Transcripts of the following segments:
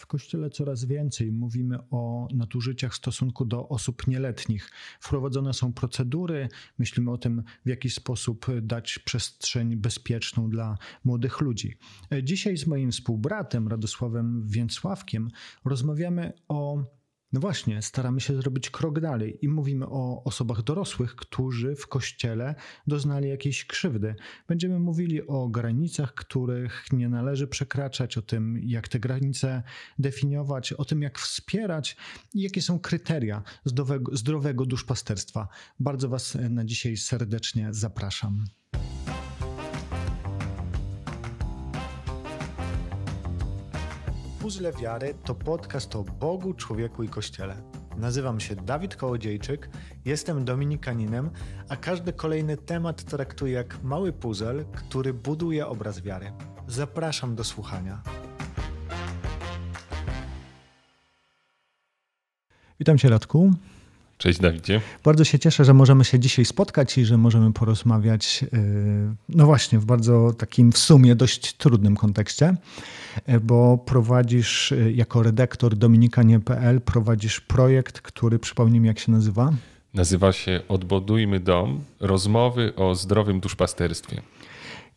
W kościele coraz więcej mówimy o nadużyciach w stosunku do osób nieletnich. Wprowadzone są procedury, myślimy o tym, w jaki sposób dać przestrzeń bezpieczną dla młodych ludzi. Dzisiaj z moim współbratem Radosławem Więcławkiem rozmawiamy o no właśnie, staramy się zrobić krok dalej i mówimy o osobach dorosłych, którzy w kościele doznali jakiejś krzywdy. Będziemy mówili o granicach, których nie należy przekraczać, o tym, jak te granice definiować, o tym, jak wspierać i jakie są kryteria zdrowego, zdrowego duszpasterstwa. Bardzo Was na dzisiaj serdecznie zapraszam. Puzzle Wiary to podcast o Bogu, człowieku i Kościele. Nazywam się Dawid Kołodziejczyk, jestem dominikaninem, a każdy kolejny temat traktuję jak mały puzzle, który buduje obraz wiary. Zapraszam do słuchania. Witam Cię Radku. Cześć Dawidzie. Bardzo się cieszę, że możemy się dzisiaj spotkać i że możemy porozmawiać, y, no właśnie, w bardzo takim w sumie dość trudnym kontekście, y, bo prowadzisz y, jako redaktor dominikanie.pl, prowadzisz projekt, który przypomnij mi jak się nazywa. Nazywa się Odbudujmy dom, rozmowy o zdrowym duszpasterstwie.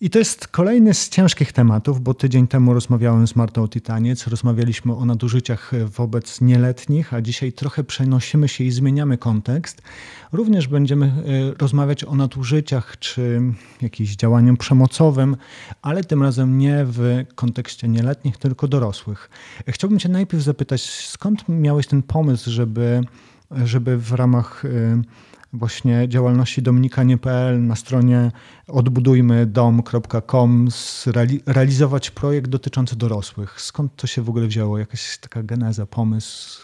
I to jest kolejny z ciężkich tematów, bo tydzień temu rozmawiałem z Martą Titaniec, rozmawialiśmy o nadużyciach wobec nieletnich, a dzisiaj trochę przenosimy się i zmieniamy kontekst. Również będziemy e, rozmawiać o nadużyciach czy jakimś działaniu przemocowym, ale tym razem nie w kontekście nieletnich, tylko dorosłych. Chciałbym Cię najpierw zapytać, skąd miałeś ten pomysł, żeby, żeby w ramach e, właśnie działalności dominikanie.pl na stronie odbudujmydom.com realizować projekt dotyczący dorosłych. Skąd to się w ogóle wzięło? Jakaś taka geneza, pomysł?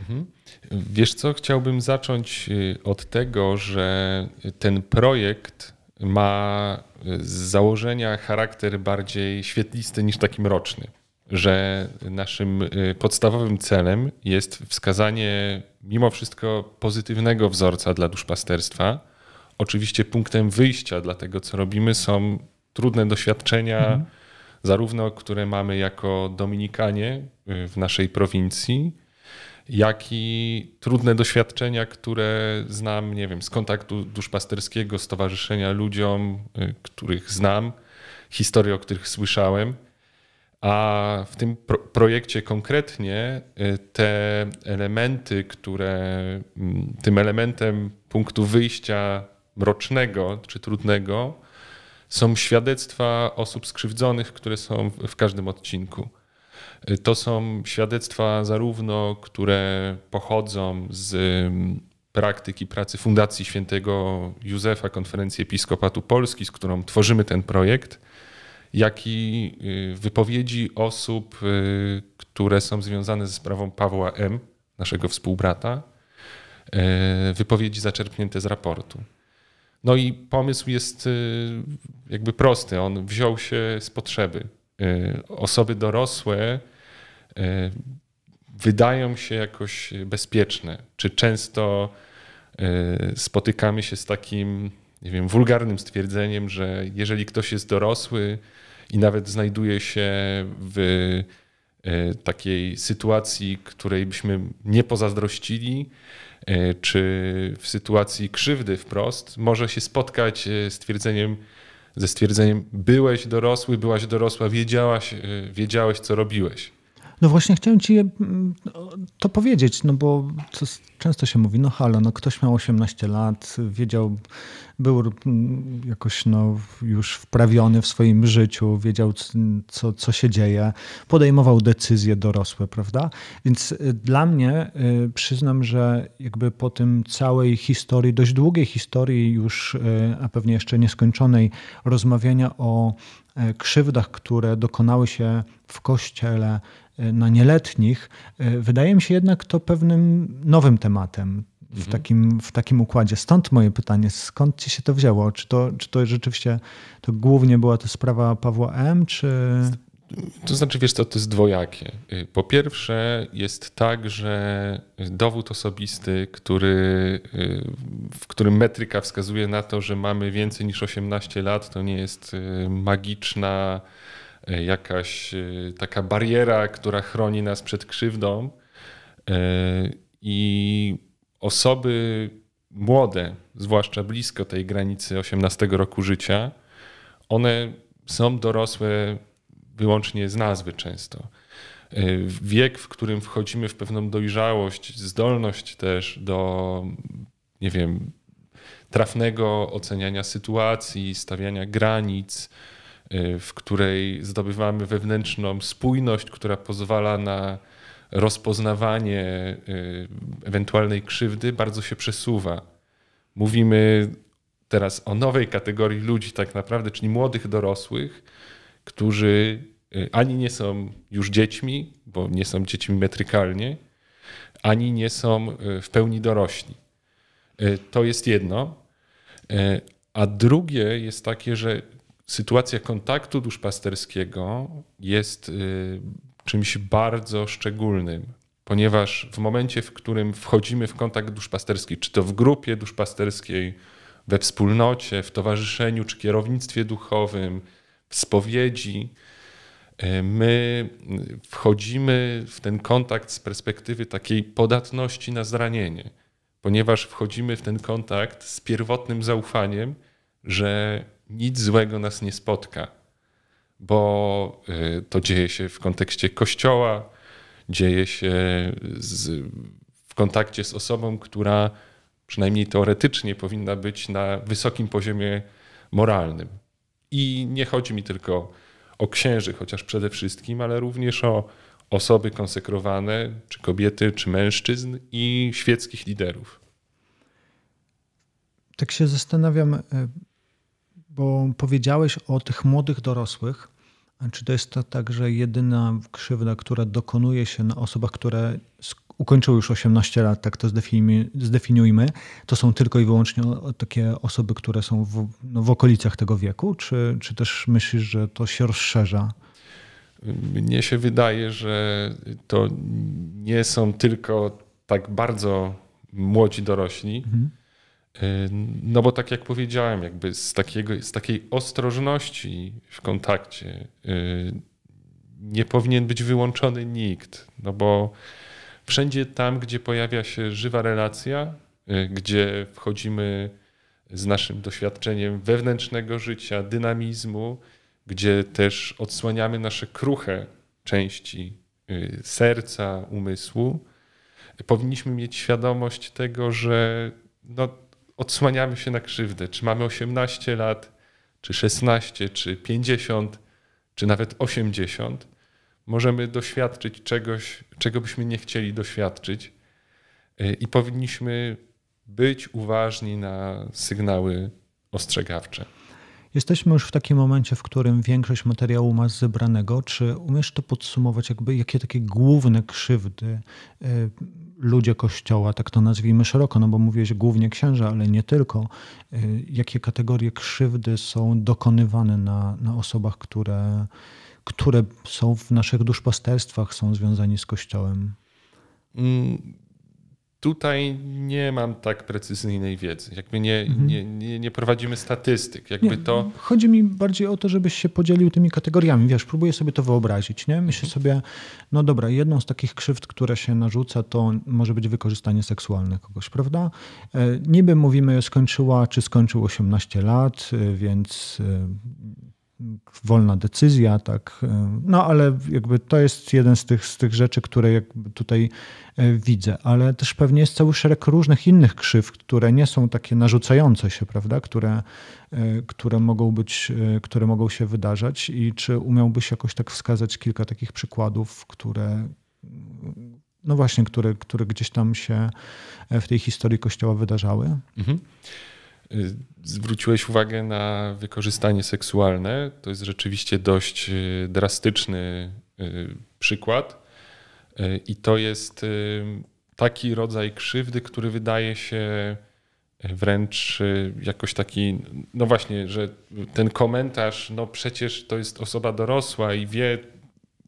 Mhm. Wiesz co, chciałbym zacząć y, od tego, że ten projekt ma y, z założenia charakter bardziej świetlisty niż taki mroczny. Że naszym y, podstawowym celem jest wskazanie mimo wszystko pozytywnego wzorca dla duszpasterstwa. Oczywiście punktem wyjścia dla tego, co robimy, są trudne doświadczenia, mhm. zarówno które mamy jako Dominikanie y, w naszej prowincji, jak i trudne doświadczenia, które znam, nie wiem, z kontaktu duszpasterskiego, stowarzyszenia ludziom, y, których znam, historie, o których słyszałem. A w tym pro projekcie konkretnie y, te elementy, które mm, tym elementem punktu wyjścia mrocznego czy trudnego są świadectwa osób skrzywdzonych, które są w każdym odcinku. Y, to są świadectwa zarówno, które pochodzą z mm, praktyki pracy Fundacji Świętego Józefa, Konferencji Episkopatu Polski, z którą tworzymy ten projekt, jak i y, wypowiedzi osób, y, które są związane ze sprawą Pawła M., naszego współbrata, y, wypowiedzi zaczerpnięte z raportu. No i pomysł jest jakby prosty. On wziął się z potrzeby. Osoby dorosłe wydają się jakoś bezpieczne. Czy często spotykamy się z takim nie wiem, wulgarnym stwierdzeniem, że jeżeli ktoś jest dorosły i nawet znajduje się w e, takiej sytuacji, której byśmy nie pozazdrościli, e, czy w sytuacji krzywdy wprost, może się spotkać e, z ze stwierdzeniem byłeś dorosły, byłaś dorosła, wiedziałaś, wiedziałeś, co robiłeś. No właśnie chciałem ci mm, to powiedzieć, no bo często się mówi, no halo, no ktoś miał 18 lat, wiedział był jakoś no, już wprawiony w swoim życiu, wiedział, co, co się dzieje, podejmował decyzje dorosłe, prawda? Więc y, dla mnie y, przyznam, że jakby po tym całej historii, dość długiej historii już, y, a pewnie jeszcze nieskończonej, rozmawiania o e, krzywdach, które dokonały się w kościele na nieletnich, wydaje mi się jednak to pewnym nowym tematem w, mhm. takim, w takim układzie. Stąd moje pytanie, skąd ci się to wzięło? Czy to, czy to rzeczywiście, to głównie była to sprawa Pawła M., czy... To znaczy, wiesz co, to jest dwojakie. Y, po pierwsze jest tak, że dowód osobisty, który, y, w którym metryka wskazuje na to, że mamy więcej niż 18 lat, to nie jest y, magiczna jakaś taka bariera, która chroni nas przed krzywdą. I osoby młode, zwłaszcza blisko tej granicy 18 roku życia, one są dorosłe wyłącznie z nazwy często. Y, wiek, w którym wchodzimy w pewną dojrzałość, zdolność też do, nie wiem, trafnego oceniania sytuacji, stawiania granic, y, w której zdobywamy wewnętrzną spójność, która pozwala na rozpoznawanie y, ewentualnej krzywdy bardzo się przesuwa. Mówimy teraz o nowej kategorii ludzi, tak naprawdę, czyli młodych dorosłych, którzy y, ani nie są już dziećmi, bo nie są dziećmi metrykalnie, ani nie są y, w pełni dorośli. To jest jedno. A drugie jest takie, że sytuacja kontaktu duszpasterskiego jest czymś bardzo szczególnym, ponieważ w momencie, w którym wchodzimy w kontakt duszpasterski, czy to w grupie duszpasterskiej, we wspólnocie, w towarzyszeniu czy kierownictwie duchowym, w spowiedzi, e, my wchodzimy w ten kontakt z perspektywy takiej podatności na zranienie, ponieważ wchodzimy w ten kontakt z pierwotnym zaufaniem, że nic złego nas nie spotka bo y, to dzieje się w kontekście kościoła, dzieje się z, w kontakcie z osobą, która przynajmniej teoretycznie powinna być na wysokim poziomie moralnym. I nie chodzi mi tylko o księży, chociaż przede wszystkim, ale również o osoby konsekrowane, czy kobiety, czy mężczyzn i świeckich liderów. Tak się zastanawiam, y, bo powiedziałeś o tych młodych dorosłych, a czy to jest to także jedyna krzywda, która dokonuje się na osobach, które ukończyły już 18 lat, tak to zdefiniujmy, zdefiniujmy. to są tylko i wyłącznie takie osoby, które są w, no, w okolicach tego wieku, czy, czy też myślisz, że to się rozszerza? Mnie się wydaje, że to nie są tylko tak bardzo młodzi dorośli. Mhm Y, no bo tak jak powiedziałem, jakby z, takiego, z takiej ostrożności w kontakcie y, nie powinien być wyłączony nikt, no bo wszędzie tam, gdzie pojawia się żywa relacja, y, gdzie wchodzimy z naszym doświadczeniem wewnętrznego życia, dynamizmu, gdzie też odsłaniamy nasze kruche części serca, umysłu, powinniśmy mieć świadomość tego, że no, odsłaniamy się na krzywdę. Czy mamy 18 lat, czy 16, czy 50, czy nawet 80, możemy doświadczyć czegoś, czego byśmy nie chcieli doświadczyć e, i powinniśmy być uważni na sygnały ostrzegawcze. Jesteśmy już w takim momencie, w którym większość materiału masz zebranego. Czy umiesz to podsumować, jakby jakie takie główne krzywdy e, ludzie Kościoła, tak to nazwijmy szeroko, no bo mówiłeś głównie księża, ale nie tylko, e, jakie kategorie krzywdy są dokonywane na, na osobach, które, które są w naszych duszpasterstwach, są związani z Kościołem? Mm, Tutaj nie mam tak precyzyjnej wiedzy. Jakby nie, mhm. nie, nie, nie, prowadzimy statystyk. Jakby nie, to... Chodzi mi bardziej o to, żebyś się podzielił tymi kategoriami. Wiesz, próbuję sobie to wyobrazić. Nie? Myślę mhm. sobie, no dobra, jedną z takich krzywd, które się narzuca, to może być wykorzystanie seksualne kogoś, prawda? E, niby mówimy, skończyła czy skończył 18 lat, e, więc e, wolna decyzja, tak. No ale jakby to jest jeden z tych, z tych rzeczy, które jakby tutaj e, widzę, ale też pewnie jest cały szereg różnych innych krzyw, które nie są takie narzucające się, prawda, które, e, które mogą być, e, które mogą się wydarzać i czy umiałbyś jakoś tak wskazać kilka takich przykładów, które no właśnie, które, które gdzieś tam się w tej historii Kościoła wydarzały? Mhm. Y, zwróciłeś uwagę na wykorzystanie seksualne. To jest rzeczywiście dość y, drastyczny y, przykład. I to jest taki rodzaj krzywdy, który wydaje się wręcz jakoś taki, no właśnie, że ten komentarz, no przecież to jest osoba dorosła i wie,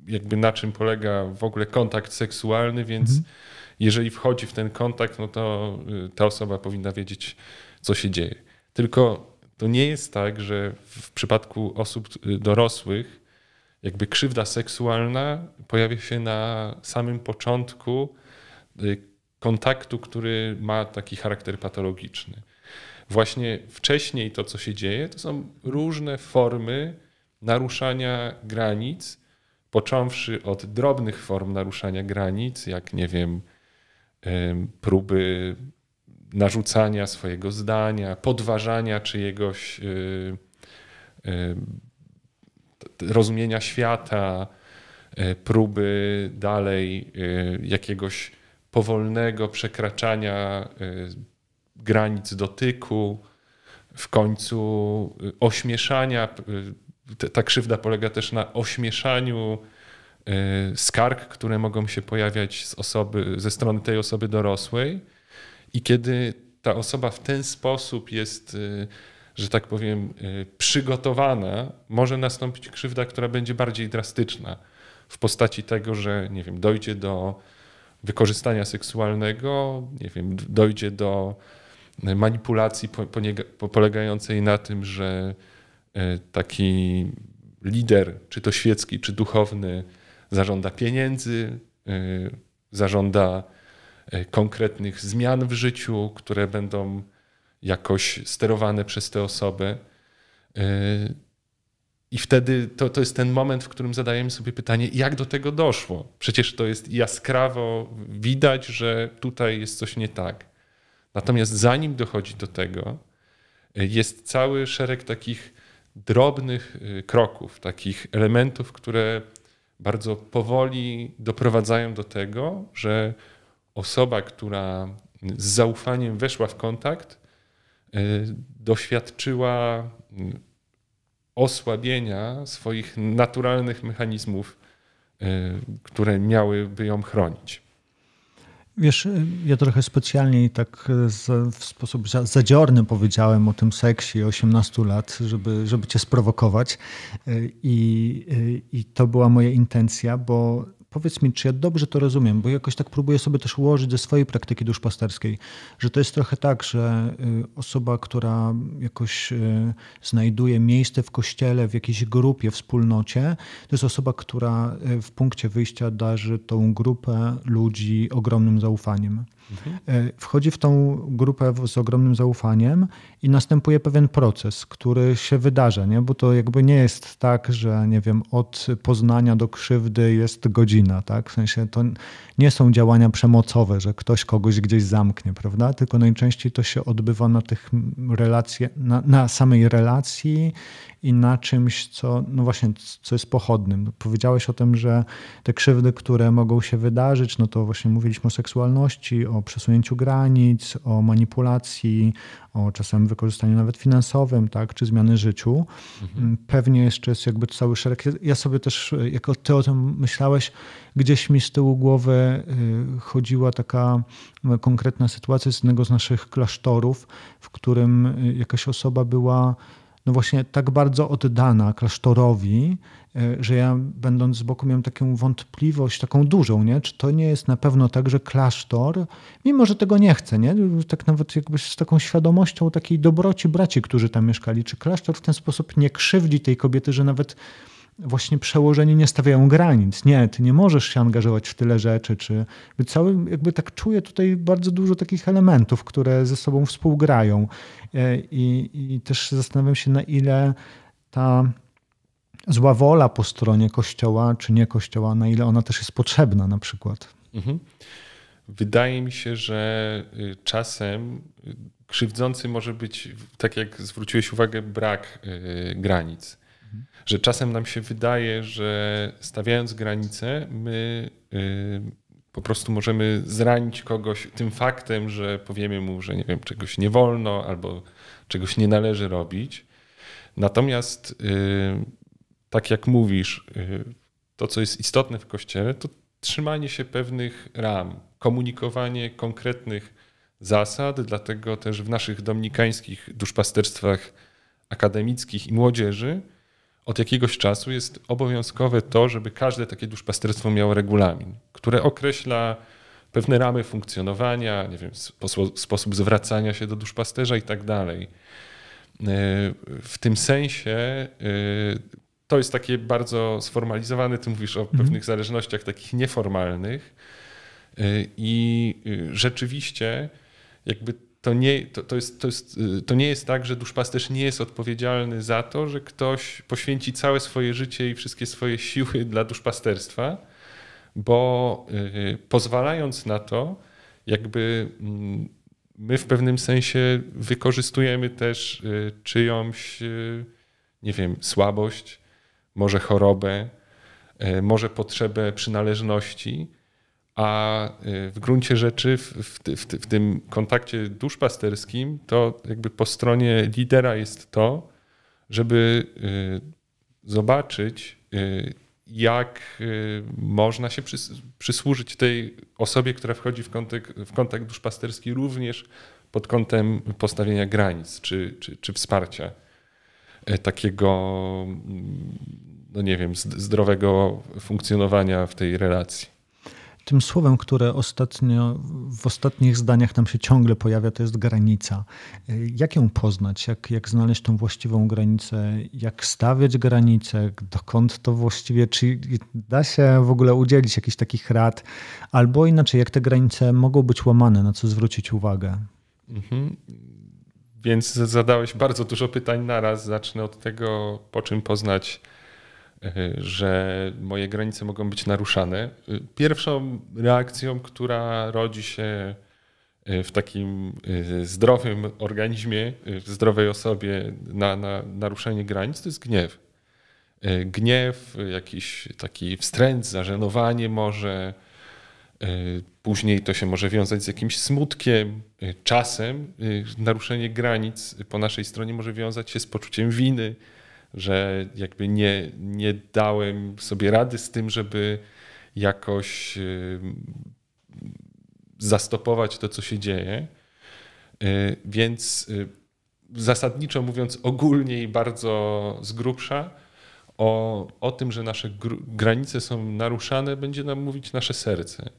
jakby na czym polega w ogóle kontakt seksualny, więc mhm. jeżeli wchodzi w ten kontakt, no to ta osoba powinna wiedzieć, co się dzieje. Tylko to nie jest tak, że w przypadku osób y, dorosłych jakby krzywda seksualna pojawia się na samym początku y, kontaktu, który ma taki charakter patologiczny. Właśnie wcześniej to, co się dzieje, to są różne formy naruszania granic, począwszy od drobnych form naruszania granic, jak nie wiem, próby narzucania swojego zdania, podważania czyjegoś y, y, rozumienia świata, y, próby dalej jakiegoś powolnego przekraczania granic dotyku, w końcu ośmieszania. Ta krzywda polega też na ośmieszaniu skarg, które mogą się pojawiać z osoby, ze strony tej osoby dorosłej i kiedy ta osoba w ten sposób jest, y, że tak powiem, y, przygotowana, może nastąpić krzywda, która będzie bardziej drastyczna w postaci tego, że nie wiem, dojdzie do wykorzystania seksualnego, nie wiem, dojdzie do manipulacji polegającej na tym, że y, taki lider, czy to świecki, czy duchowny, zażąda pieniędzy, zażąda E, konkretnych zmian w życiu, które będą jakoś sterowane przez te osoby. E, I wtedy to, to jest ten moment, w którym zadajemy sobie pytanie, jak do tego doszło. Przecież to jest jaskrawo widać, że tutaj jest coś nie tak. Natomiast zanim dochodzi do tego, e, jest cały szereg takich drobnych kroków, takich elementów, które bardzo powoli doprowadzają do tego, że osoba, która z zaufaniem weszła w kontakt, y, doświadczyła y, osłabienia swoich naturalnych mechanizmów, y, które miałyby ją chronić. Wiesz, ja trochę specjalnie i tak w sposób zadziorny powiedziałem o tym seksie 18 lat, żeby, żeby cię sprowokować. I, I to była moja intencja, bo Powiedz mi, czy ja dobrze to rozumiem, bo jakoś tak próbuję sobie też ułożyć ze swojej praktyki duszpasterskiej, że to jest trochę tak, że y, osoba, która jakoś y, znajduje miejsce w kościele, w jakiejś grupie, wspólnocie, to jest osoba, która y, w punkcie wyjścia darzy tą grupę ludzi ogromnym zaufaniem. Mhm. E, wchodzi w tą grupę z ogromnym zaufaniem i następuje pewien proces, który się wydarza, nie? bo to jakby nie jest tak, że nie wiem, od poznania do krzywdy jest godzina, tak? W sensie to nie są działania przemocowe, że ktoś kogoś gdzieś zamknie, prawda? Tylko najczęściej to się odbywa na tych relacje, na, na samej relacji i na czymś, co, no właśnie, co jest pochodnym. Powiedziałeś o tym, że te krzywdy, które mogą się wydarzyć, no to właśnie mówiliśmy o seksualności, o przesunięciu granic, o manipulacji, o czasem wykorzystaniu nawet finansowym, tak, czy zmiany życiu. Mhm. Mm, pewnie jeszcze jest jakby cały szereg. Ja sobie też, jako ty o tym myślałeś, gdzieś mi z tyłu głowy y, chodziła taka y, konkretna sytuacja z jednego z naszych klasztorów, w którym y, jakaś osoba była no właśnie tak bardzo oddana klasztorowi, E, że ja będąc z boku miałem taką wątpliwość, taką dużą, nie? czy to nie jest na pewno tak, że klasztor, mimo że tego nie chcę, nie? tak nawet jakby z taką świadomością takiej dobroci braci, którzy tam mieszkali, czy klasztor w ten sposób nie krzywdzi tej kobiety, że nawet właśnie przełożeni nie stawiają granic. Nie, ty nie możesz się angażować w tyle rzeczy, czy cały, jakby tak czuję tutaj bardzo dużo takich elementów, które ze sobą współgrają. E, I, i też zastanawiam się, na ile ta zła wola po stronie kościoła czy nie kościoła, na ile ona też jest potrzebna na przykład. Mhm. Wydaje mi się, że y, czasem y, krzywdzący może być, tak jak zwróciłeś uwagę, brak y, granic. Mhm. Że czasem nam się wydaje, że stawiając granice, my po prostu możemy zranić kogoś tym faktem, że powiemy mu, że nie wiem, czegoś nie wolno albo czegoś nie należy robić. Natomiast tak jak mówisz, y, to co jest istotne w kościele, to trzymanie się pewnych ram, komunikowanie konkretnych zasad, dlatego też w naszych dominikańskich duszpasterstwach akademickich i młodzieży od jakiegoś czasu jest obowiązkowe to, żeby każde takie duszpasterstwo miało regulamin, które określa pewne ramy funkcjonowania, nie wiem, sposób, sposób zwracania się do duszpasterza i tak dalej. Y, w tym sensie y, to jest takie bardzo sformalizowane, ty mówisz o mhm. pewnych zależnościach takich nieformalnych y, i y, rzeczywiście jakby to nie, to, to, jest, to, jest, y, to nie jest tak, że duszpasterz nie jest odpowiedzialny za to, że ktoś poświęci całe swoje życie i wszystkie swoje siły dla duszpasterstwa, bo pozwalając na to, jakby mm, my w pewnym sensie wykorzystujemy też czyjąś, nie wiem, słabość, może chorobę, e, może potrzebę przynależności, a e, w gruncie rzeczy w, w, w, w tym kontakcie duszpasterskim to jakby po stronie lidera jest to, żeby e, zobaczyć, jak można się przysłużyć tej osobie, która wchodzi w kontakt, w kontakt duszpasterski również pod kątem postawienia granic czy, czy, czy wsparcia E, takiego, mm, no nie wiem, zdrowego funkcjonowania w tej relacji. Tym słowem, które ostatnio, w ostatnich zdaniach nam się ciągle pojawia, to jest granica. E, jak ją poznać? Jak, jak znaleźć tą właściwą granicę? Jak stawiać granice? Dokąd to właściwie? Czy da się w ogóle udzielić jakichś takich rad? Albo inaczej, jak te granice mogą być łamane? Na co zwrócić uwagę? Mhm. Więc zadałeś bardzo dużo pytań naraz. Zacznę od tego, po czym poznać, y, że moje granice mogą być naruszane. Y, pierwszą reakcją, która rodzi się y, w takim zdrowym organizmie, w zdrowej osobie na, na naruszenie granic, to jest gniew. Gniew, jakiś taki wstręt, zażenowanie może, E, później to się może wiązać z jakimś smutkiem, e, czasem e, naruszenie granic po naszej stronie może wiązać się z poczuciem winy, że jakby nie, nie dałem sobie rady z tym, żeby jakoś zastopować to, co się dzieje. Więc zasadniczo mówiąc ogólnie i bardzo z grubsza, o, o tym, że nasze granice są naruszane, będzie nam mówić nasze serce.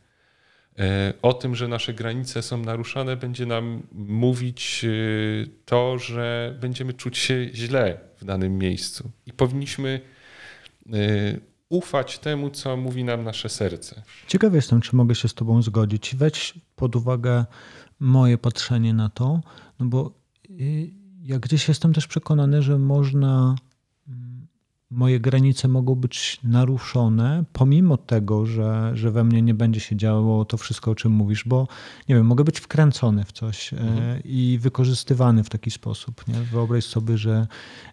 E, o tym, że nasze granice są naruszane, będzie nam mówić e, to, że będziemy czuć się źle w danym miejscu. I powinniśmy e, ufać temu, co mówi nam nasze serce. Ciekawy jestem, czy mogę się z Tobą zgodzić. Weź pod uwagę moje patrzenie na to, no bo y, ja gdzieś jestem też przekonany, że można moje granice mogą być naruszone, pomimo tego, że, że we mnie nie będzie się działo to wszystko, o czym mówisz, bo nie wiem, mogę być wkręcony w coś e, mhm. i wykorzystywany w taki sposób. Nie? Wyobraź sobie, że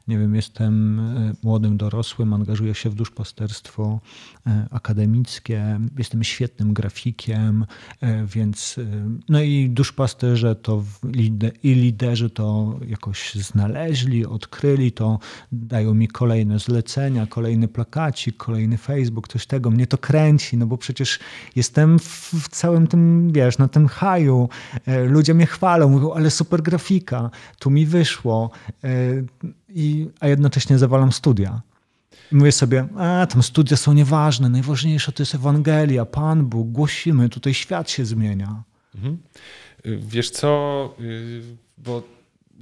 nie wiem, jestem e, młodym dorosłym, angażuję się w duszpasterstwo e, akademickie, jestem świetnym grafikiem, więc no i duszpasterze to i liderzy to jakoś znaleźli, odkryli, to dają mi kolejne zlecenia polecenia, kolejny plakacik, kolejny Facebook, coś tego. Mnie to kręci, no bo przecież jestem w, całym tym, wiesz, na tym haju. E, ludzie mnie chwalą, mówią, ale super grafika, tu mi wyszło. E, I, a jednocześnie zawalam studia. I mówię sobie, a tam studia są nieważne, najważniejsze to jest Ewangelia, Pan Bóg, głosimy, tutaj świat się zmienia. Mhm. Y, wiesz co, y, bo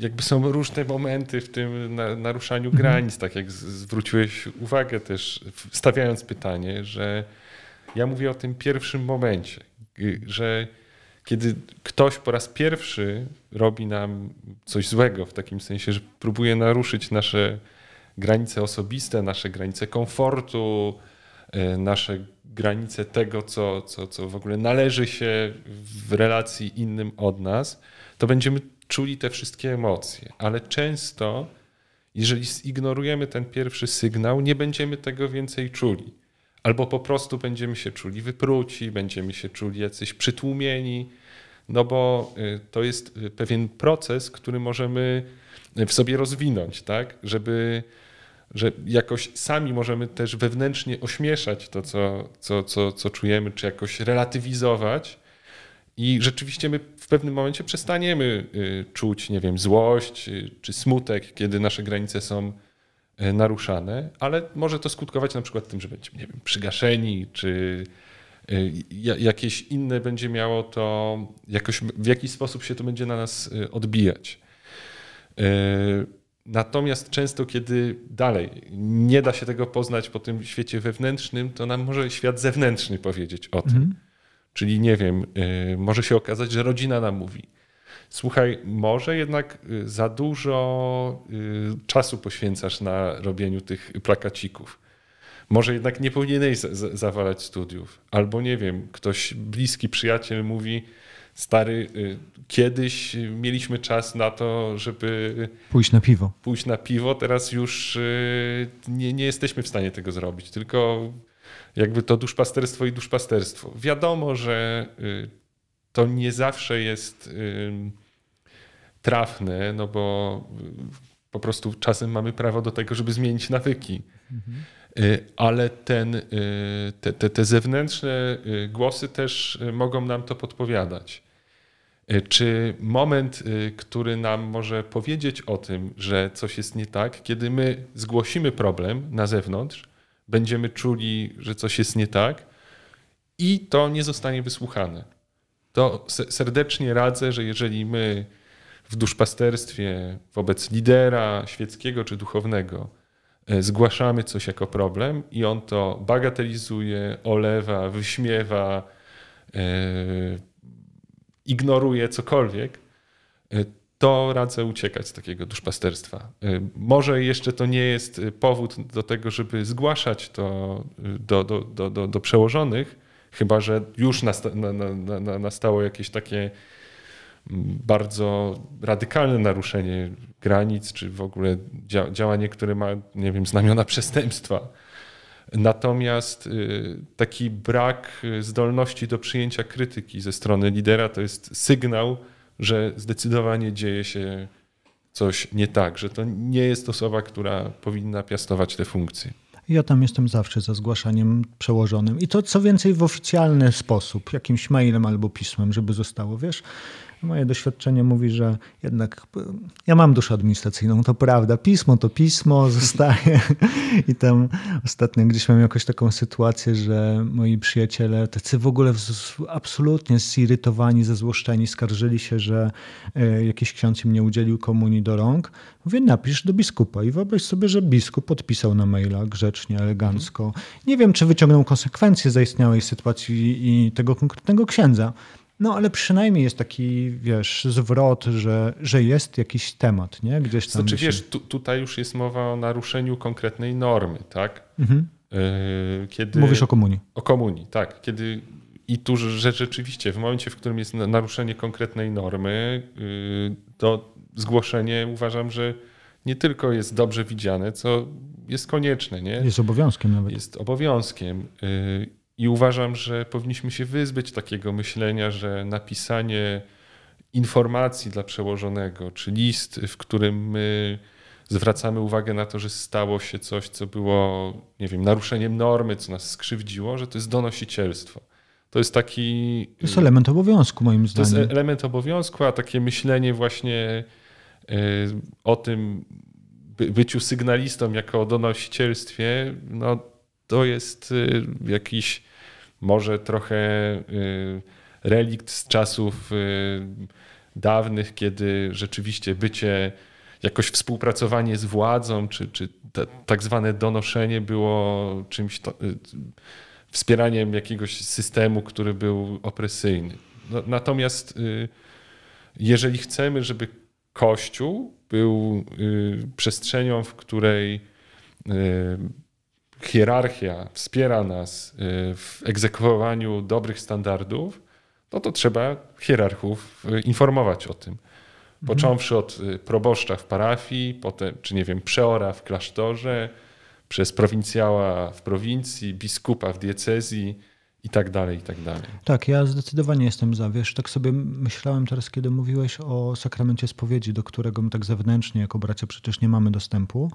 jakby są różne momenty w tym naruszaniu mhm. granic, tak jak zwróciłeś uwagę też, stawiając pytanie, że ja mówię o tym pierwszym momencie, że kiedy ktoś po raz pierwszy robi nam coś złego, w takim sensie, że próbuje naruszyć nasze granice osobiste, nasze granice komfortu, e, nasze granice tego, co, co, co w ogóle należy się w relacji innym od nas, to będziemy czuli te wszystkie emocje, ale często, jeżeli zignorujemy ten pierwszy sygnał, nie będziemy tego więcej czuli. Albo po prostu będziemy się czuli wypróci, będziemy się czuli jacyś przytłumieni, no bo y, to jest y, pewien proces, który możemy y, w sobie rozwinąć, tak? Żeby że jakoś sami możemy też wewnętrznie ośmieszać to, co, co, co, co czujemy, czy jakoś relatywizować. I rzeczywiście my pewnym momencie przestaniemy y, czuć, nie wiem, złość y, czy smutek, kiedy nasze granice są y, naruszane, ale może to skutkować na przykład tym, że będziemy, nie wiem, przygaszeni, czy jakieś inne będzie miało to, jakoś, w jakiś sposób się to będzie na nas odbijać. Natomiast często, kiedy dalej nie da się tego poznać po tym świecie wewnętrznym, to nam może świat zewnętrzny powiedzieć o tym. Mhm. Czyli nie wiem, y, może się okazać, że rodzina nam mówi. Słuchaj, może jednak y, za dużo y, czasu poświęcasz na robieniu tych plakacików. Może jednak nie powinieneś zawalać studiów. Albo nie wiem, ktoś bliski, przyjaciel mówi, stary, kiedyś mieliśmy czas na to, żeby. Pójść na piwo. Pójść na piwo, teraz już nie, nie jesteśmy w stanie tego zrobić. Tylko jakby to duszpasterstwo i duszpasterstwo. Wiadomo, że y, to nie zawsze jest y, trafne, no bo y, po prostu czasem mamy prawo do tego, żeby zmienić nawyki. Mhm. Ale ten, te, te, te zewnętrzne głosy też mogą nam to podpowiadać. Czy moment, który nam może powiedzieć o tym, że coś jest nie tak, kiedy my zgłosimy problem na zewnątrz, będziemy czuli, że coś jest nie tak i to nie zostanie wysłuchane. To serdecznie radzę, że jeżeli my w duszpasterstwie wobec lidera świeckiego czy duchownego e, zgłaszamy coś jako problem i on to bagatelizuje, olewa, wyśmiewa, e, ignoruje cokolwiek, e, to radzę uciekać z takiego duszpasterstwa. Może jeszcze to nie jest powód do tego, żeby zgłaszać to do, do, do, do, do przełożonych, chyba że już nasta na, na, na, nastało jakieś takie bardzo radykalne naruszenie granic, czy w ogóle dzia działanie, które ma, nie wiem, znamiona przestępstwa. Natomiast taki brak zdolności do przyjęcia krytyki ze strony lidera to jest sygnał, że zdecydowanie dzieje się coś nie tak, że to nie jest osoba, która powinna piastować te funkcje. Ja tam jestem zawsze za zgłaszaniem przełożonym. I to co więcej w oficjalny sposób, jakimś mailem albo pismem, żeby zostało, wiesz. Moje doświadczenie mówi, że jednak ja mam duszę administracyjną, to prawda. Pismo to pismo, zostaje. I tam ostatnio gdzieś miałem jakąś taką sytuację, że moi przyjaciele, tacy w ogóle absolutnie zirytowani, zezłoszczeni, skarżyli się, że e, jakiś ksiądz im nie udzielił komunii do rąk. Mówię, napisz do biskupa i wyobraź sobie, że biskup podpisał na maila grzecznie, elegancko. Nie wiem, czy wyciągnął konsekwencje zaistniałej sytuacji i tego konkretnego księdza. No ale przynajmniej jest taki, wiesz, zwrot, że, że jest jakiś temat, nie? Gdzieś tam. Znaczy, się... wiesz, tu, tutaj już jest mowa o naruszeniu konkretnej normy, tak? Mhm. E, kiedy... Mówisz o komunii. O komunii, tak. Kiedy i tu że rzeczywiście, w momencie, w którym jest naruszenie konkretnej normy, y, to zgłoszenie uważam, że nie tylko jest dobrze widziane, co jest konieczne. Nie? Jest obowiązkiem nawet. Jest obowiązkiem. Y, i uważam, że powinniśmy się wyzbyć takiego myślenia, że napisanie informacji dla przełożonego, czy list, w którym my zwracamy uwagę na to, że stało się coś, co było, nie wiem, naruszeniem normy, co nas skrzywdziło, że to jest donosicielstwo. To jest taki. To jest element obowiązku, moim zdaniem. To jest element obowiązku, a takie myślenie właśnie e, o tym byciu sygnalistą jako o donosicielstwie, no to jest e, jakiś może trochę y, relikt z czasów y, dawnych, kiedy rzeczywiście bycie, jakoś współpracowanie z władzą, czy, czy tak zwane donoszenie było czymś, to, y, wspieraniem jakiegoś systemu, który był opresyjny. No, natomiast jeżeli chcemy, żeby Kościół był przestrzenią, w której hierarchia wspiera nas y, w egzekwowaniu dobrych standardów, no to trzeba hierarchów y, informować o tym. Mhm. Począwszy od y, proboszcza w parafii, potem, czy nie wiem, przeora w klasztorze, przez prowincjała w prowincji, biskupa w diecezji, i tak dalej, i tak dalej. Tak, ja zdecydowanie jestem za. Wiesz, tak sobie myślałem teraz, kiedy mówiłeś o sakramencie spowiedzi, do którego my tak zewnętrznie jako bracia przecież nie mamy dostępu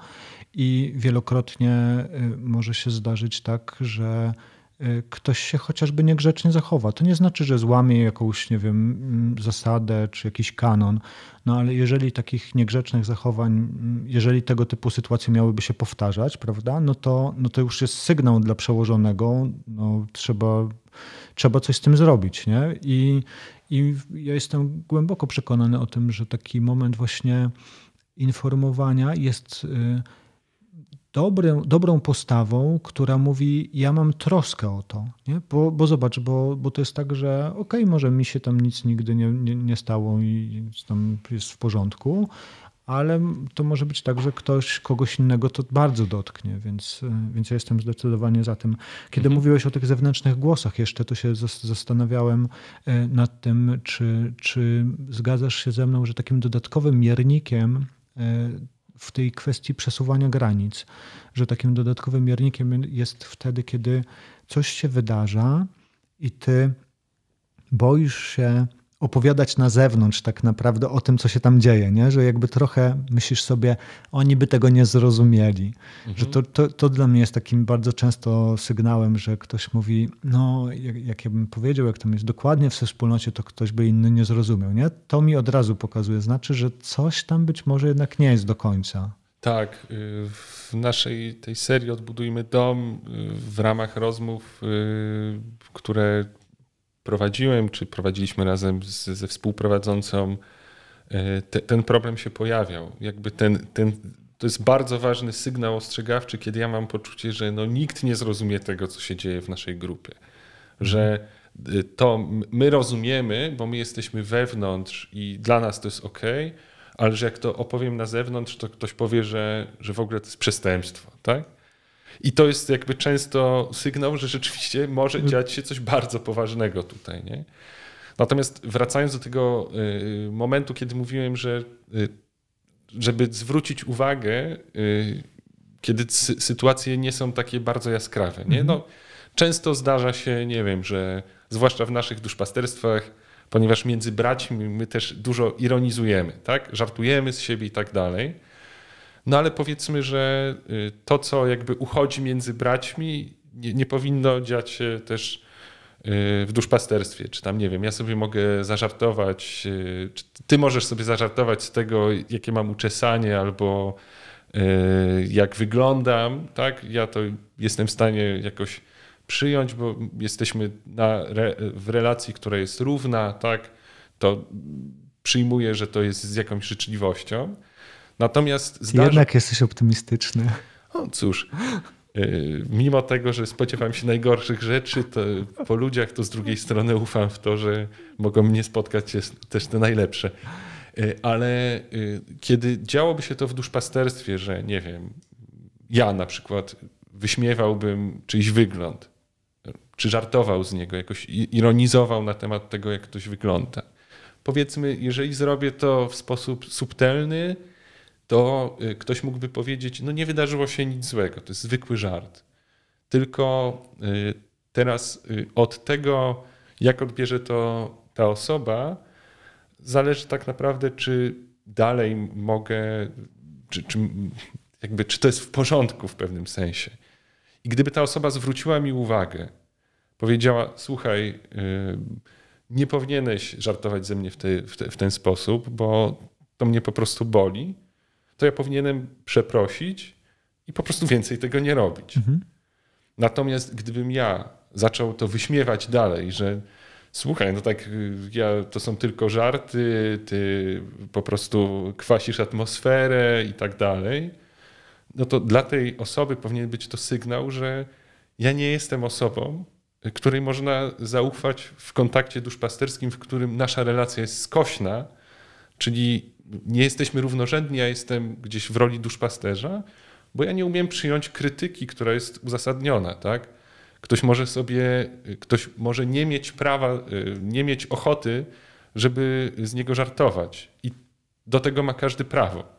i wielokrotnie y, może się zdarzyć tak, że Y, ktoś się chociażby niegrzecznie zachowa. To nie znaczy, że złamie jakąś, nie wiem, mm, zasadę czy jakiś kanon, no ale jeżeli takich niegrzecznych zachowań, mm, jeżeli tego typu sytuacje miałyby się powtarzać, prawda, no to, no to już jest sygnał dla przełożonego, no trzeba, trzeba coś z tym zrobić, nie? I, I ja jestem głęboko przekonany o tym, że taki moment właśnie informowania jest... Yy, dobrym, dobrą postawą, która mówi, ja mam troskę o to. Nie? Bo, bo zobacz, bo, bo to jest tak, że okej, okay, może mi się tam nic nigdy nie, nie, nie stało i tam jest w porządku, ale to może być tak, że ktoś kogoś innego to bardzo dotknie, więc, więc ja jestem zdecydowanie za tym. Kiedy mhm. mówiłeś o tych zewnętrznych głosach, jeszcze to się zastanawiałem e, nad tym, czy, czy zgadzasz się ze mną, że takim dodatkowym miernikiem e, w tej kwestii przesuwania granic, że takim dodatkowym miernikiem jest wtedy, kiedy coś się wydarza i ty boisz się opowiadać na zewnątrz tak naprawdę o tym, co się tam dzieje, nie? że jakby trochę myślisz sobie, oni by tego nie zrozumieli. Mhm. Że to, to, to dla mnie jest takim bardzo często sygnałem, że ktoś mówi, no jak, jak ja bym powiedział, jak tam jest dokładnie w wspólnocie, to ktoś by inny nie zrozumiał. Nie? To mi od razu pokazuje, znaczy, że coś tam być może jednak nie jest do końca. Tak, y, w naszej tej serii Odbudujmy Dom y, w ramach rozmów, y, które prowadziłem, czy prowadziliśmy razem z, ze współprowadzącą, e, te, ten problem się pojawiał. Jakby ten, ten, to jest bardzo ważny sygnał ostrzegawczy, kiedy ja mam poczucie, że no, nikt nie zrozumie tego, co się dzieje w naszej grupie. Że e, to my rozumiemy, bo my jesteśmy wewnątrz i dla nas to jest ok, ale że jak to opowiem na zewnątrz, to ktoś powie, że, że w ogóle to jest przestępstwo, tak? I to jest jakby często sygnał, że rzeczywiście może mm. dziać się coś bardzo poważnego tutaj. Nie? Natomiast wracając do tego y, momentu, kiedy mówiłem, że y, żeby zwrócić uwagę, y, kiedy sytuacje nie są takie bardzo jaskrawe. Nie? Mhm. No, często zdarza się, nie wiem, że zwłaszcza w naszych duszpasterstwach, ponieważ między braćmi my też dużo ironizujemy, tak? żartujemy z siebie i tak dalej. No ale powiedzmy, że y, to, co jakby uchodzi między braćmi, nie, nie powinno dziać się też y, w duszpasterstwie, czy tam nie wiem, ja sobie mogę zażartować, y, czy ty możesz sobie zażartować z tego, jakie mam uczesanie albo jak wyglądam, tak? Ja to jestem w stanie jakoś przyjąć, bo jesteśmy na, w relacji, która jest równa, tak? To przyjmuję, że to jest z jakąś życzliwością. Natomiast zdarza... Jednak jesteś optymistyczny. O cóż, y, mimo tego, że spodziewam się najgorszych rzeczy, to po ludziach to z drugiej strony ufam w to, że mogą mnie spotkać też te najlepsze. Y, ale y, kiedy działoby się to w duszpasterstwie, że nie wiem, ja na przykład wyśmiewałbym czyjś wygląd, czy żartował z niego, jakoś ironizował na temat tego, jak ktoś wygląda. Powiedzmy, jeżeli zrobię to w sposób subtelny, to y, ktoś mógłby powiedzieć, no nie wydarzyło się nic złego, to jest zwykły żart. Tylko y, teraz y, od tego, jak odbierze to ta osoba, zależy tak naprawdę, czy dalej mogę, czy, czy, jakby, czy to jest w porządku w pewnym sensie. I gdyby ta osoba zwróciła mi uwagę, powiedziała: Słuchaj, nie powinieneś żartować ze mnie w, te, w, te, w ten sposób, bo to mnie po prostu boli, to ja powinienem przeprosić i po prostu więcej tego nie robić. Mhm. Natomiast gdybym ja zaczął to wyśmiewać dalej, że słuchaj, no tak, ja, to są tylko żarty, ty po prostu kwasisz atmosferę i tak dalej, no to dla tej osoby powinien być to sygnał, że ja nie jestem osobą, której można zaufać w kontakcie duszpasterskim, w którym nasza relacja jest skośna Czyli nie jesteśmy równorzędni, ja jestem gdzieś w roli duszpasterza, bo ja nie umiem przyjąć krytyki, która jest uzasadniona, tak? Ktoś może sobie, ktoś może nie mieć prawa, y, nie mieć ochoty, żeby z niego żartować. I do tego ma każdy prawo.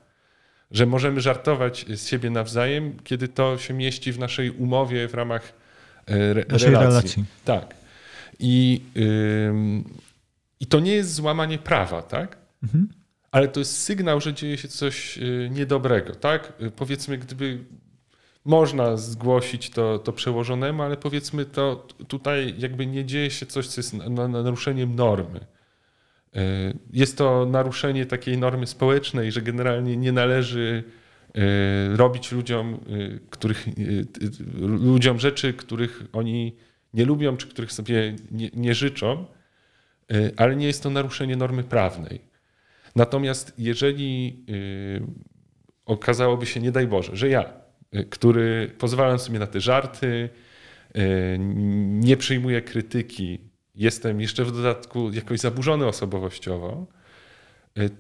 Że możemy żartować z siebie nawzajem, kiedy to się mieści w naszej umowie w ramach y, re naszej relacji. relacji. Tak. I, yy, I to nie jest złamanie prawa, tak? Mhm. Ale to jest sygnał, że dzieje się coś y, niedobrego, tak? Y, powiedzmy, gdyby można zgłosić to, to przełożonemu, ale powiedzmy to tutaj jakby nie dzieje się coś, co jest naruszeniem normy. Y, jest to naruszenie takiej normy społecznej, że generalnie nie należy robić ludziom, których, ludziom rzeczy, których oni nie lubią, czy których sobie nie, nie życzą, ale nie jest to naruszenie normy prawnej. Natomiast jeżeli y, okazałoby się, nie daj Boże, że ja, y, który pozwalam sobie na te żarty, y, nie przyjmuję krytyki, jestem jeszcze w dodatku jakoś zaburzony osobowościowo,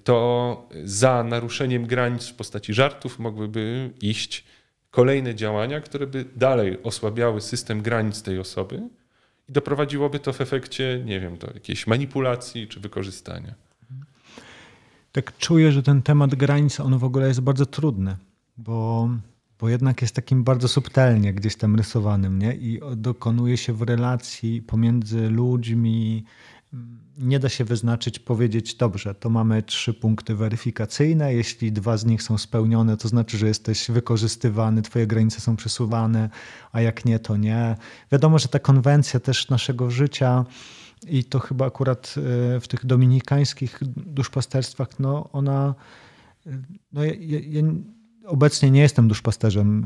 to za naruszeniem granic w postaci żartów mogłyby iść kolejne działania, które by dalej osłabiały system granic tej osoby i doprowadziłoby to w efekcie, nie wiem, do jakiejś manipulacji czy wykorzystania tak czuję, że ten temat granic, on w ogóle jest bardzo trudny, bo, bo jednak jest takim bardzo subtelnie gdzieś tam rysowanym, nie? I dokonuje się w relacji pomiędzy ludźmi. Nie da się wyznaczyć, powiedzieć, dobrze, to mamy trzy punkty weryfikacyjne. Jeśli dwa z nich są spełnione, to znaczy, że jesteś wykorzystywany, twoje granice są przesuwane, a jak nie, to nie. Wiadomo, że ta konwencja też naszego życia i to chyba akurat e, w tych dominikańskich duszpasterstwach, no ona, e, no ja, ja, Obecnie nie jestem duszpasterzem,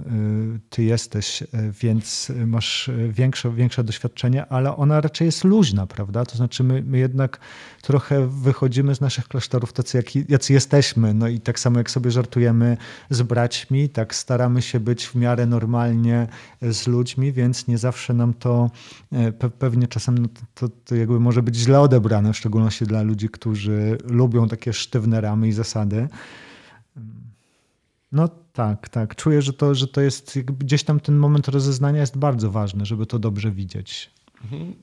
y, ty jesteś, y, więc masz większe, większe doświadczenie, ale ona raczej jest luźna, prawda? To znaczy my, my jednak trochę wychodzimy z naszych klasztorów tacy, jak, jacy jesteśmy. No i tak samo jak sobie żartujemy z braćmi, tak staramy się być w miarę normalnie z ludźmi, więc nie zawsze nam to, e, pewnie czasem no to, to jakby może być źle odebrane, w szczególności dla ludzi, którzy lubią takie sztywne ramy i zasady. No tak, tak. Czuję, że to, że to jest gdzieś tam ten moment rozeznania jest bardzo ważny, żeby to dobrze widzieć. Mhm.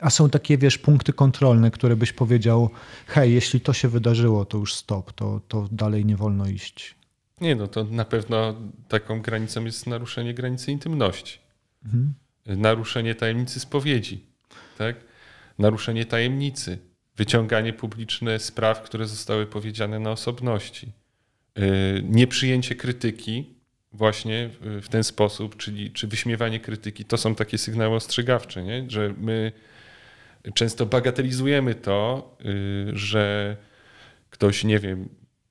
A są takie, wiesz, punkty kontrolne, które byś powiedział, hej, jeśli to się wydarzyło, to już stop, to, to dalej nie wolno iść. Nie, no to na pewno taką granicą jest naruszenie granicy intymności. Mhm. Naruszenie tajemnicy spowiedzi, tak? Naruszenie tajemnicy, wyciąganie publiczne spraw, które zostały powiedziane na osobności Y, nieprzyjęcie krytyki właśnie w ten sposób, czyli czy wyśmiewanie krytyki, to są takie sygnały ostrzegawcze, nie? że my często bagatelizujemy to, y, że ktoś, nie wiem,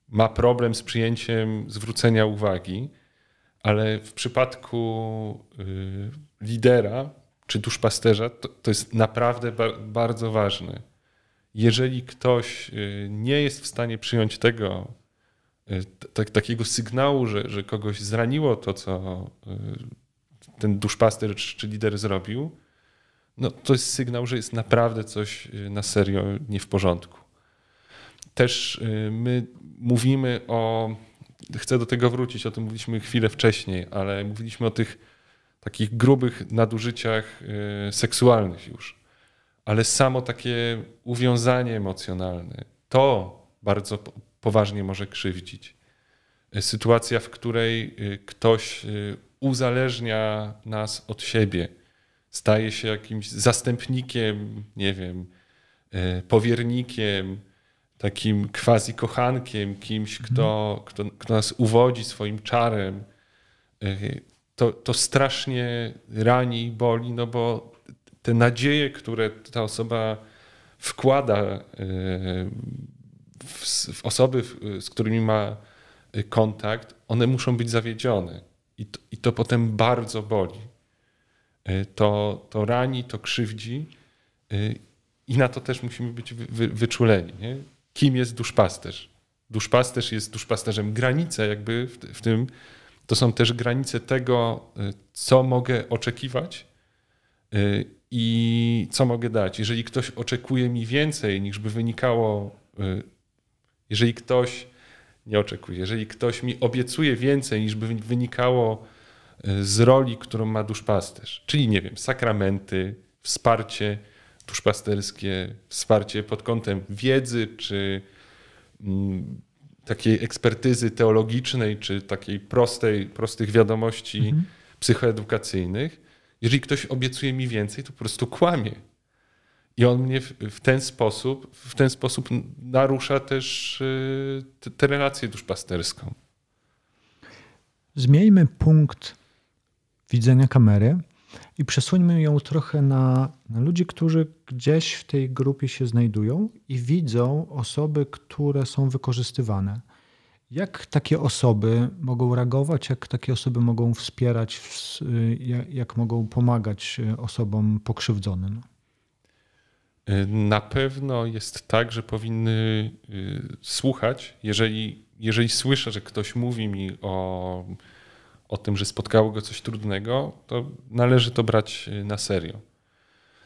ma problem z przyjęciem zwrócenia uwagi, ale w przypadku y, lidera czy duszpasterza to, to jest naprawdę bardzo ważne. Jeżeli ktoś nie jest w stanie przyjąć tego, Y, tak, takiego sygnału, że, że kogoś zraniło to, co y, ten duszpaster czy lider zrobił, no to jest sygnał, że jest naprawdę coś y, na serio nie w porządku. Też my mówimy o, chcę do tego wrócić, o tym mówiliśmy chwilę wcześniej, ale mówiliśmy o tych takich grubych nadużyciach seksualnych już. Ale samo takie uwiązanie emocjonalne, to bardzo poważnie może krzywdzić. Y, sytuacja, w której y, ktoś y, uzależnia nas od siebie, staje się jakimś zastępnikiem, nie wiem, powiernikiem, takim quasi kochankiem, kimś, kto, mhm. kto, kto nas uwodzi swoim czarem. To, to strasznie rani i boli, no bo te nadzieje, które ta osoba wkłada w osoby, z którymi ma y, kontakt, one muszą być zawiedzione. I to, i to potem bardzo boli. Y, to, to rani, to krzywdzi y, i na to też musimy być wy, wyczuleni. Nie? Kim jest duszpasterz? Duszpasterz jest duszpasterzem. Granice jakby w, w tym to są też granice tego, co mogę oczekiwać i co mogę dać. Jeżeli ktoś oczekuje mi więcej, niż by wynikało jeżeli ktoś, nie oczekuje, jeżeli ktoś mi obiecuje więcej niż by wynikało e, z roli, którą ma duszpasterz, czyli nie wiem, sakramenty, wsparcie duszpasterskie, wsparcie pod kątem wiedzy czy mm, takiej ekspertyzy teologicznej, czy takiej prostej, prostych wiadomości mhm. psychoedukacyjnych. Jeżeli ktoś obiecuje mi więcej, to po prostu kłamie. I on mnie w ten sposób, w ten sposób narusza też tę y, te, te relację duszpasterską. Zmieńmy punkt widzenia kamery i przesuńmy ją trochę na, na ludzi, którzy gdzieś w tej grupie się znajdują i widzą osoby, które są wykorzystywane. Jak takie osoby mogą reagować, jak takie osoby mogą wspierać, y, jak mogą pomagać y, osobom pokrzywdzonym? Y, na pewno jest tak, że powinny y, słuchać, jeżeli, jeżeli słyszę, że ktoś mówi mi o, o tym, że spotkało go coś trudnego, to należy to brać y, na serio.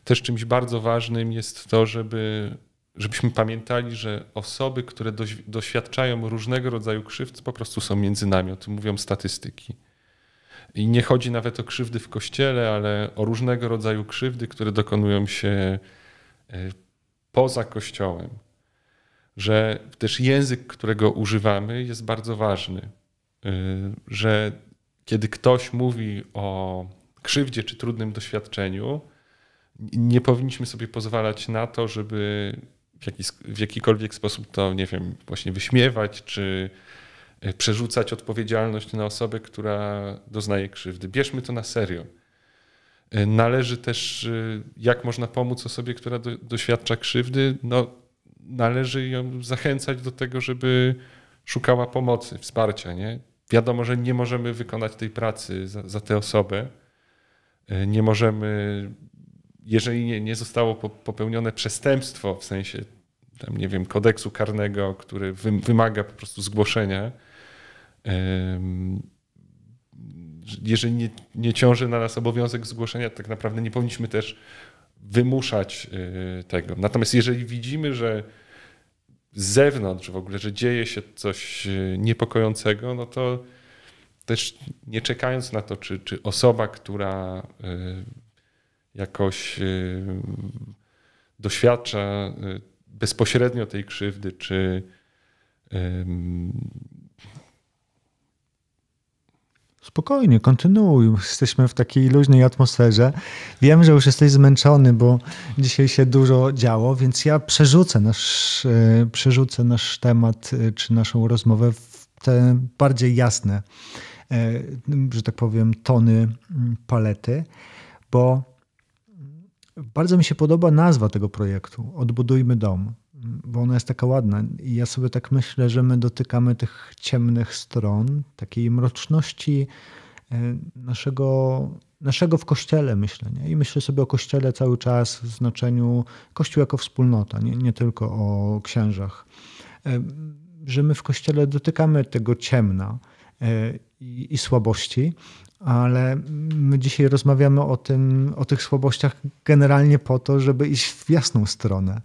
Też czymś bardzo ważnym jest to, żeby, żebyśmy pamiętali, że osoby, które doświadczają różnego rodzaju krzywd, po prostu są między nami, o tym mówią statystyki. I nie chodzi nawet o krzywdy w kościele, ale o różnego rodzaju krzywdy, które dokonują się Y, poza Kościołem, że też język, którego używamy, jest bardzo ważny, y, że kiedy ktoś mówi o krzywdzie czy trudnym doświadczeniu, nie powinniśmy sobie pozwalać na to, żeby w, jakiś, w jakikolwiek sposób to, nie wiem, właśnie wyśmiewać czy y, przerzucać odpowiedzialność na osobę, która doznaje krzywdy. Bierzmy to na serio. E, należy też, e, jak można pomóc osobie, która do, doświadcza krzywdy, no, należy ją zachęcać do tego, żeby szukała pomocy, wsparcia. Nie? Wiadomo, że nie możemy wykonać tej pracy za, za tę osobę. E, nie możemy, jeżeli nie, nie zostało popełnione przestępstwo w sensie, tam, nie wiem, kodeksu karnego, który wymaga po prostu zgłoszenia jeżeli nie, nie ciąży na nas obowiązek zgłoszenia, tak naprawdę nie powinniśmy też wymuszać y, tego. Natomiast jeżeli widzimy, że z zewnątrz w ogóle, że dzieje się coś y, niepokojącego, no to też nie czekając na to, czy, czy osoba, która y, jakoś doświadcza bezpośrednio tej krzywdy, czy spokojnie, kontynuuj. Jesteśmy w takiej luźnej atmosferze. Wiem, że już jesteś zmęczony, bo dzisiaj się dużo działo, więc ja przerzucę nasz, e, przerzucę nasz temat e, czy naszą rozmowę w te bardziej jasne, e, że tak powiem, tony mm, palety, bo bardzo mi się podoba nazwa tego projektu Odbudujmy dom bo ona jest taka ładna. I ja sobie tak myślę, że my dotykamy tych ciemnych stron, takiej mroczności e, naszego, naszego w kościele myślenia. I myślę sobie o kościele cały czas w znaczeniu kościół jako wspólnota, nie, nie tylko o księżach. E, że my w kościele dotykamy tego ciemna e, i, i słabości, ale my dzisiaj rozmawiamy o, tym, o tych słabościach generalnie po to, żeby iść w jasną stronę.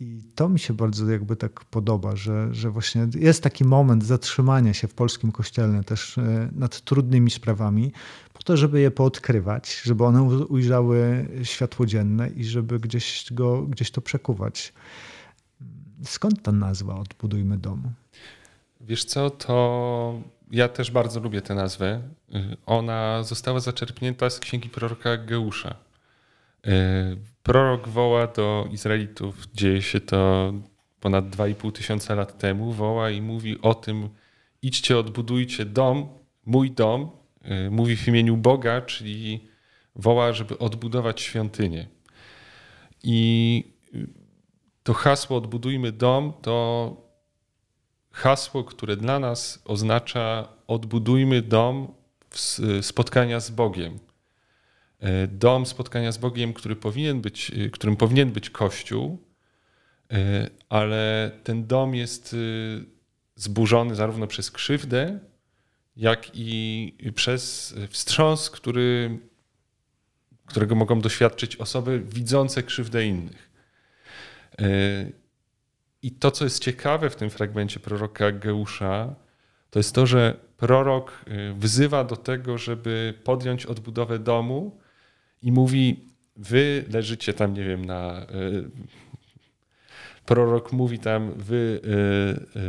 I to mi się bardzo jakby tak podoba, że, że właśnie jest taki moment zatrzymania się w polskim kościele też e, nad trudnymi sprawami, po to, żeby je poodkrywać, żeby one ujrzały światło dzienne i żeby gdzieś, go, gdzieś to przekuwać. Skąd ta nazwa Odbudujmy Dom? Wiesz co, to ja też bardzo lubię tę nazwę. Ona została zaczerpnięta z księgi proroka Geusza. Y, prorok woła do Izraelitów, dzieje się to ponad 2,5 tysiąca lat temu, woła i mówi o tym, idźcie, odbudujcie dom, mój dom, y, mówi w imieniu Boga, czyli woła, żeby odbudować świątynię. I y, to hasło odbudujmy dom to hasło, które dla nas oznacza odbudujmy dom spotkania z Bogiem. E, dom spotkania z Bogiem, który powinien być, e, którym powinien być Kościół, e, ale ten dom jest zburzony zarówno przez krzywdę, jak i przez wstrząs, który, którego mogą doświadczyć osoby widzące krzywdę innych. I to, co jest ciekawe w tym fragmencie proroka Geusza, to jest to, że prorok wzywa do tego, żeby podjąć odbudowę domu, i mówi, wy leżycie tam, nie wiem, na... E, prorok mówi tam, wy e, e,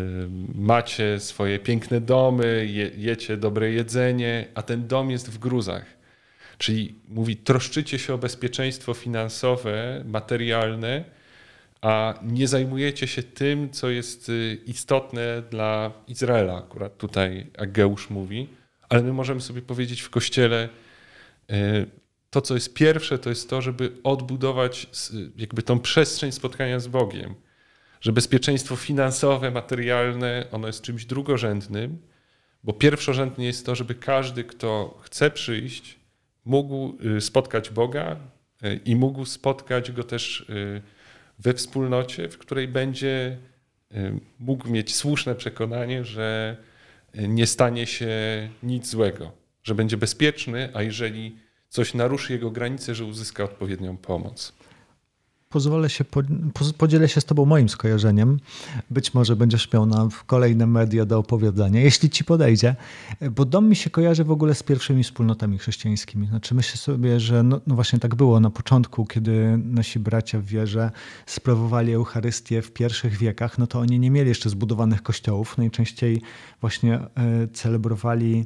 macie swoje piękne domy, je, jecie dobre jedzenie, a ten dom jest w gruzach. Czyli mówi, troszczycie się o bezpieczeństwo finansowe, materialne, a nie zajmujecie się tym, co jest y, istotne dla Izraela. Akurat tutaj Ageusz mówi, ale my możemy sobie powiedzieć w kościele, y, to, co jest pierwsze, to jest to, żeby odbudować jakby tą przestrzeń spotkania z Bogiem. Że bezpieczeństwo finansowe, materialne, ono jest czymś drugorzędnym, bo pierwszorzędne jest to, żeby każdy, kto chce przyjść, mógł y, spotkać Boga y, i mógł spotkać go też y, we wspólnocie, w której będzie mógł mieć słuszne przekonanie, że nie stanie się nic złego, że będzie bezpieczny, a jeżeli coś naruszy jego granice, że uzyska odpowiednią pomoc. Pozwolę się, podzielę się z Tobą moim skojarzeniem. Być może będziesz miał w kolejne media do opowiadania, jeśli Ci podejdzie, bo dom mi się kojarzy w ogóle z pierwszymi wspólnotami chrześcijańskimi. Znaczy, myślę sobie, że no, no właśnie tak było na początku, kiedy nasi bracia w wierze sprawowali Eucharystię w pierwszych wiekach, no to oni nie mieli jeszcze zbudowanych kościołów. Najczęściej właśnie e, celebrowali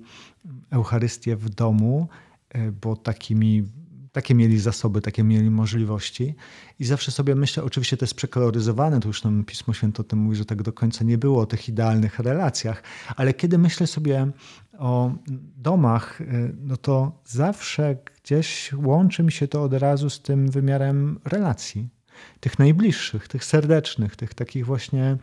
Eucharystię w domu E, bo takimi, takie mieli zasoby, takie mieli możliwości. I zawsze sobie myślę, oczywiście to jest przekoloryzowane, to już nam Pismo Święte o tym mówi, że tak do końca nie było o tych idealnych relacjach, ale kiedy myślę sobie o domach, e, no to zawsze gdzieś łączy mi się to od razu z tym wymiarem relacji tych najbliższych, tych serdecznych, tych takich właśnie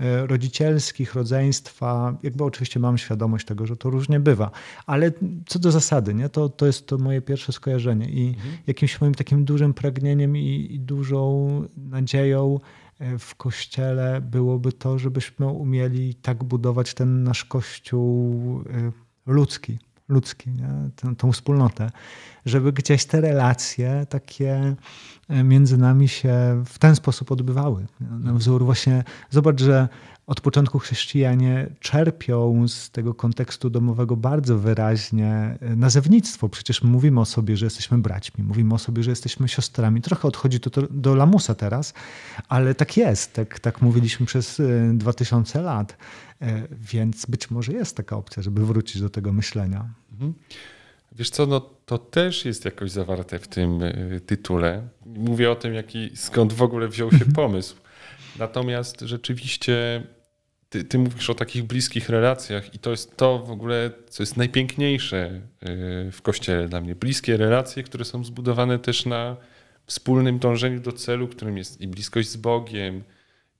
e, rodzicielskich, rodzeństwa. Jakby oczywiście mam świadomość tego, że to różnie bywa, ale co do zasady, nie? To, to jest to moje pierwsze skojarzenie i mhm. jakimś moim takim dużym pragnieniem i, i dużą nadzieją e, w kościele byłoby to, żebyśmy umieli tak budować ten nasz kościół e, ludzki ludzki, nie? Tą, tą wspólnotę, żeby gdzieś te relacje takie e, między nami się w ten sposób odbywały. Na mhm. wzór właśnie, zobacz, że od początku chrześcijanie czerpią z tego kontekstu domowego bardzo wyraźnie e, nazewnictwo. Przecież mówimy o sobie, że jesteśmy braćmi, mówimy o sobie, że jesteśmy siostrami. Trochę odchodzi to do lamusa teraz, ale tak jest. Tak, tak mówiliśmy przez 2000 e, lat. Więc być może jest taka opcja, żeby wrócić do tego myślenia. Mhm. Wiesz co, no to też jest jakoś zawarte w tym y, tytule. Mówię o tym, jaki, skąd w ogóle wziął się mhm. pomysł. Natomiast rzeczywiście ty, ty, mówisz o takich bliskich relacjach i to jest to w ogóle, co jest najpiękniejsze y, w Kościele dla mnie. Bliskie relacje, które są zbudowane też na wspólnym dążeniu do celu, którym jest i bliskość z Bogiem,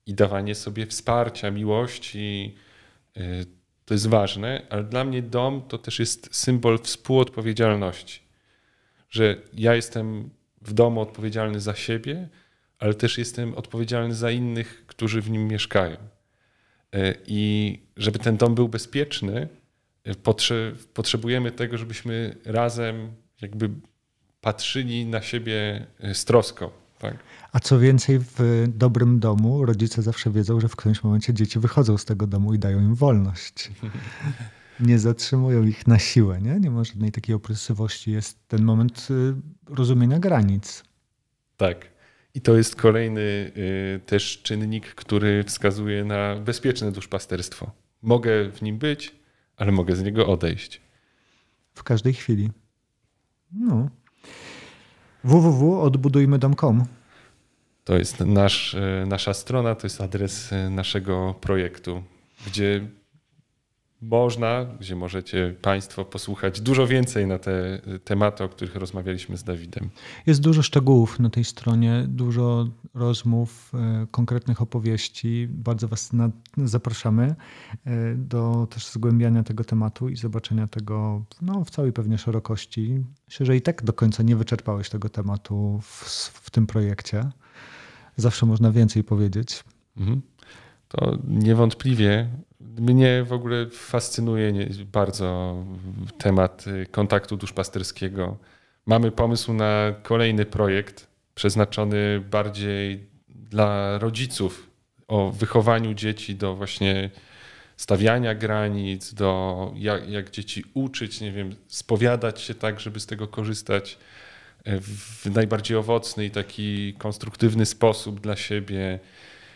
i dawanie sobie wsparcia, miłości, y, to jest ważne, ale dla mnie dom to też jest symbol współodpowiedzialności, że ja jestem w domu odpowiedzialny za siebie, ale też jestem odpowiedzialny za innych, którzy w nim mieszkają. E, I żeby ten dom był bezpieczny, e, potrzebujemy tego, żebyśmy razem jakby patrzyli na siebie e, z troską tak. A co więcej, w dobrym domu rodzice zawsze wiedzą, że w którymś momencie dzieci wychodzą z tego domu i dają im wolność. Nie zatrzymują ich na siłę, nie? Nie ma żadnej takiej opresywości. Jest ten moment y, rozumienia granic. Tak. I to jest kolejny y, też czynnik, który wskazuje na bezpieczne duszpasterstwo. Mogę w nim być, ale mogę z niego odejść. W każdej chwili. No, www.odbudujmydom.com To jest nasz, e, nasza strona, to jest adres e, naszego projektu, gdzie można, gdzie możecie Państwo posłuchać dużo więcej na te tematy, o których rozmawialiśmy z Dawidem. Jest dużo szczegółów na tej stronie, dużo rozmów, e, konkretnych opowieści. Bardzo Was zapraszamy e, do też zgłębiania tego tematu i zobaczenia tego no, w całej pewnie szerokości. Myślę, że i tak do końca nie wyczerpałeś tego tematu w, w tym projekcie. Zawsze można więcej powiedzieć. Mhm to niewątpliwie mnie w ogóle fascynuje bardzo temat y, kontaktu duszpasterskiego. Mamy pomysł na kolejny projekt przeznaczony bardziej dla rodziców o wychowaniu dzieci do właśnie stawiania granic, do jak, jak dzieci uczyć, nie wiem, spowiadać się tak, żeby z tego korzystać y, w najbardziej owocny i taki konstruktywny sposób dla siebie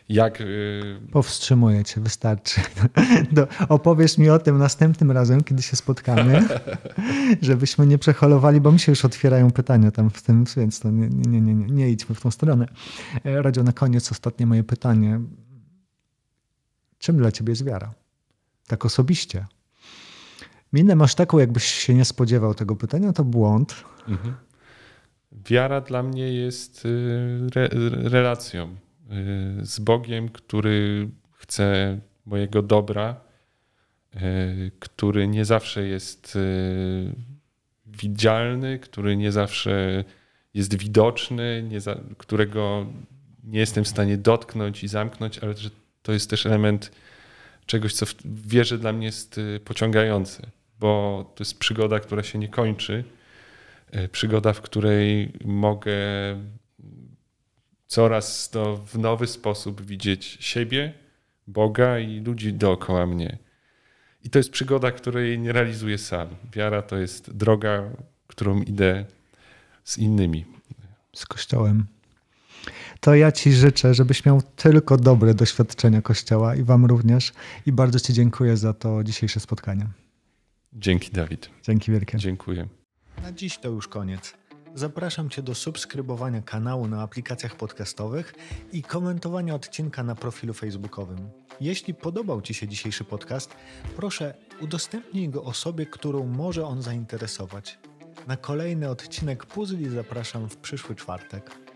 jak... Y, Powstrzymuję cię, wystarczy. Do, opowiesz mi o tym następnym razem, kiedy się spotkamy, żebyśmy nie przeholowali, bo mi się już otwierają pytania tam w tym, więc to nie, nie, nie, nie, nie idźmy w tą stronę. E, Radzio, na koniec ostatnie moje pytanie. Czym dla ciebie jest wiara? Tak osobiście. Minę masz taką, jakbyś się nie spodziewał tego pytania, to błąd. Mhm. Wiara dla mnie jest y, re relacją Y, z Bogiem, który chce mojego dobra, y, który nie zawsze jest y, widzialny, który nie zawsze jest widoczny, nie za, którego nie jestem w stanie dotknąć i zamknąć, ale że to jest też element czegoś, co w wierze dla mnie jest pociągające, bo to jest przygoda, która się nie kończy. Przygoda, w której mogę coraz to w nowy sposób widzieć siebie, Boga i ludzi dookoła mnie. I to jest przygoda, której nie realizuję sam. Wiara to jest droga, którą idę z innymi. Z Kościołem. To ja Ci życzę, żebyś miał tylko dobre doświadczenia Kościoła i Wam również. I bardzo Ci dziękuję za to dzisiejsze spotkanie. Dzięki, Dawid. Dzięki wielkie. Dziękuję. Na dziś to już koniec zapraszam Cię do subskrybowania kanału na aplikacjach podcastowych i komentowania odcinka na profilu facebookowym. Jeśli podobał Ci się dzisiejszy podcast, proszę udostępnij go osobie, którą może on zainteresować. Na kolejny odcinek Puzli zapraszam w przyszły czwartek.